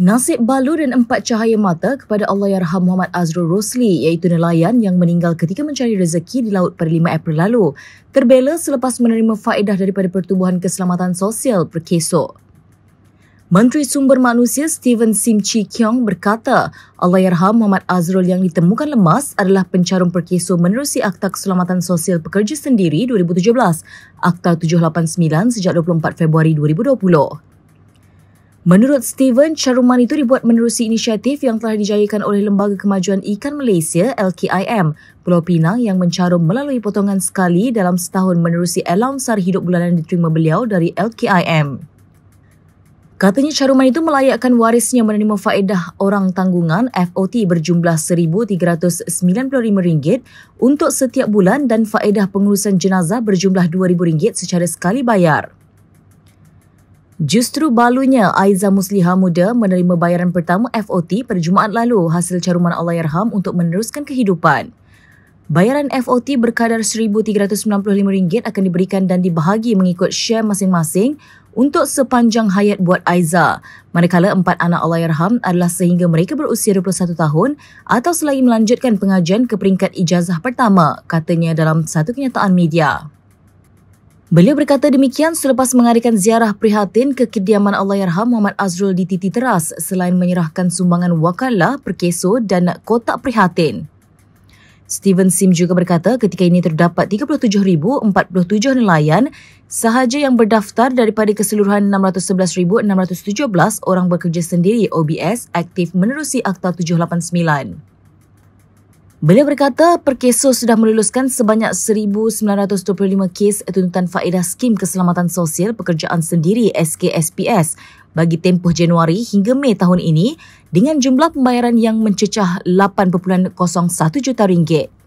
Nasib balu dan empat cahaya mata kepada Allahyarham Muhammad Azrul Rosli iaitu nelayan yang meninggal ketika mencari rezeki di laut pada 5 April lalu terbela selepas menerima faedah daripada Pertubuhan Keselamatan Sosial Perkeso. Menteri Sumber Manusia Steven Sim Chi Kyong berkata, Allahyarham Muhammad Azrul yang ditemukan lemas adalah pencarum perkeso menerusi Akta Keselamatan Sosial Pekerja Sendiri 2017, Akta 789 sejak 24 Februari 2020. Menurut Steven, caruman itu dibuat menerusi inisiatif yang telah dijayakan oleh Lembaga Kemajuan Ikan Malaysia LKIM, Pulau Pinang yang mencarum melalui potongan sekali dalam setahun menerusi alam sar hidup bulanan diterima beliau dari LKIM. Katanya caruman itu melayakkan warisnya menerima faedah orang tanggungan FOT berjumlah RM1,395 untuk setiap bulan dan faedah pengurusan jenazah berjumlah RM2,000 secara sekali bayar. Justru balunya Aiza Musliha Muda menerima bayaran pertama FOT pada Jumaat lalu hasil caruman Allahyarham untuk meneruskan kehidupan. Bayaran FOT berkadar RM1,395 akan diberikan dan dibahagi mengikut share masing-masing untuk sepanjang hayat buat Aiza. Manakala empat anak Allahyarham adalah sehingga mereka berusia 21 tahun atau selagi melanjutkan pengajian ke peringkat ijazah pertama, katanya dalam satu kenyataan media. Beliau berkata demikian selepas mengadakan ziarah prihatin ke kediaman Allahyarham Muhammad Azrul di Titi Teras selain menyerahkan sumbangan Wakala, perkeso dan kotak prihatin. Steven Sim juga berkata ketika ini terdapat 37,047 nelayan sahaja yang berdaftar daripada keseluruhan 611,617 orang bekerja sendiri OBS aktif menerusi Akta 789. Beliau berkata Perkeso sudah meluluskan sebanyak 1,925 kes tuntutan faedah Skim Keselamatan Sosial Pekerjaan Sendiri SKSPS bagi tempoh Januari hingga Mei tahun ini dengan jumlah pembayaran yang mencecah 8.01 juta ringgit.